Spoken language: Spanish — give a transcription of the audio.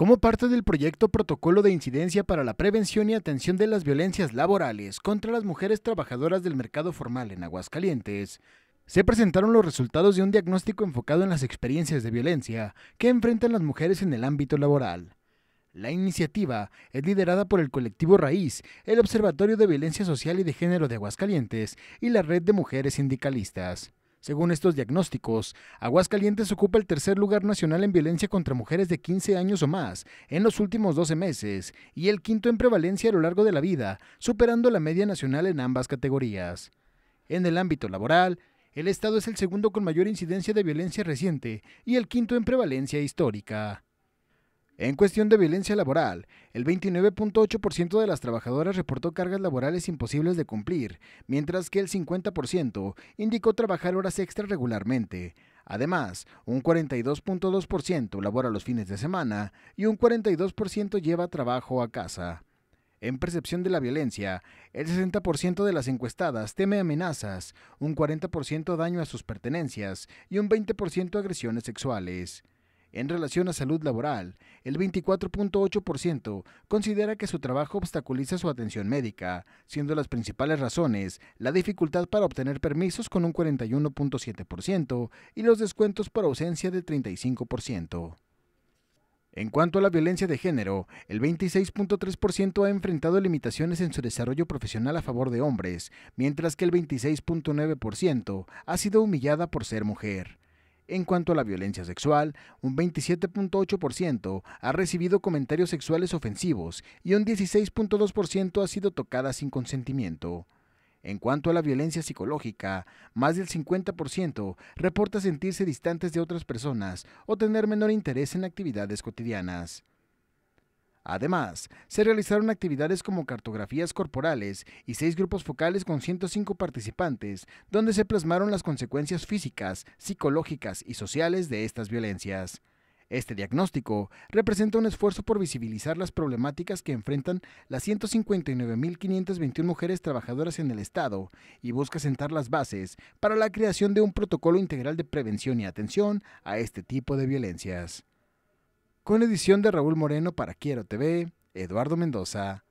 Como parte del proyecto Protocolo de Incidencia para la Prevención y Atención de las Violencias Laborales contra las Mujeres Trabajadoras del Mercado Formal en Aguascalientes, se presentaron los resultados de un diagnóstico enfocado en las experiencias de violencia que enfrentan las mujeres en el ámbito laboral. La iniciativa es liderada por el colectivo Raíz, el Observatorio de Violencia Social y de Género de Aguascalientes y la Red de Mujeres Sindicalistas. Según estos diagnósticos, Aguascalientes ocupa el tercer lugar nacional en violencia contra mujeres de 15 años o más en los últimos 12 meses y el quinto en prevalencia a lo largo de la vida, superando la media nacional en ambas categorías. En el ámbito laboral, el Estado es el segundo con mayor incidencia de violencia reciente y el quinto en prevalencia histórica. En cuestión de violencia laboral, el 29.8% de las trabajadoras reportó cargas laborales imposibles de cumplir, mientras que el 50% indicó trabajar horas extra regularmente. Además, un 42.2% labora los fines de semana y un 42% lleva trabajo a casa. En percepción de la violencia, el 60% de las encuestadas teme amenazas, un 40% daño a sus pertenencias y un 20% agresiones sexuales. En relación a salud laboral, el 24.8% considera que su trabajo obstaculiza su atención médica, siendo las principales razones la dificultad para obtener permisos con un 41.7% y los descuentos por ausencia del 35%. En cuanto a la violencia de género, el 26.3% ha enfrentado limitaciones en su desarrollo profesional a favor de hombres, mientras que el 26.9% ha sido humillada por ser mujer. En cuanto a la violencia sexual, un 27.8% ha recibido comentarios sexuales ofensivos y un 16.2% ha sido tocada sin consentimiento. En cuanto a la violencia psicológica, más del 50% reporta sentirse distantes de otras personas o tener menor interés en actividades cotidianas. Además, se realizaron actividades como cartografías corporales y seis grupos focales con 105 participantes, donde se plasmaron las consecuencias físicas, psicológicas y sociales de estas violencias. Este diagnóstico representa un esfuerzo por visibilizar las problemáticas que enfrentan las 159.521 mujeres trabajadoras en el Estado y busca sentar las bases para la creación de un protocolo integral de prevención y atención a este tipo de violencias con edición de Raúl Moreno para Quiero TV, Eduardo Mendoza